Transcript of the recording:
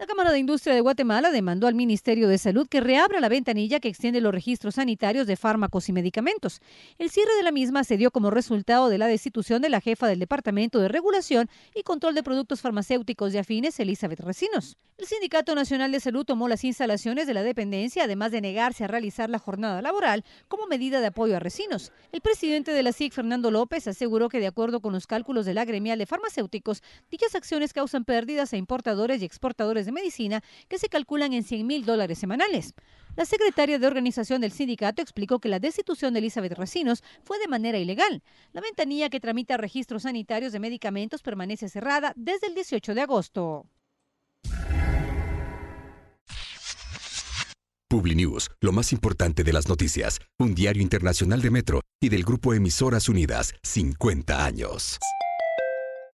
La Cámara de Industria de Guatemala demandó al Ministerio de Salud que reabra la ventanilla que extiende los registros sanitarios de fármacos y medicamentos. El cierre de la misma se dio como resultado de la destitución de la jefa del Departamento de Regulación y Control de Productos Farmacéuticos y Afines, Elizabeth Recinos. El Sindicato Nacional de Salud tomó las instalaciones de la dependencia, además de negarse a realizar la jornada laboral como medida de apoyo a Recinos. El presidente de la SIC, Fernando López, aseguró que de acuerdo con los cálculos de la gremial de farmacéuticos, dichas acciones causan pérdidas a importadores y exportadores de medicina que se calculan en 100 mil dólares semanales. La secretaria de organización del sindicato explicó que la destitución de Elizabeth Racinos fue de manera ilegal. La ventanilla que tramita registros sanitarios de medicamentos permanece cerrada desde el 18 de agosto. PubliNews, lo más importante de las noticias, un diario internacional de Metro y del grupo Emisoras Unidas, 50 años.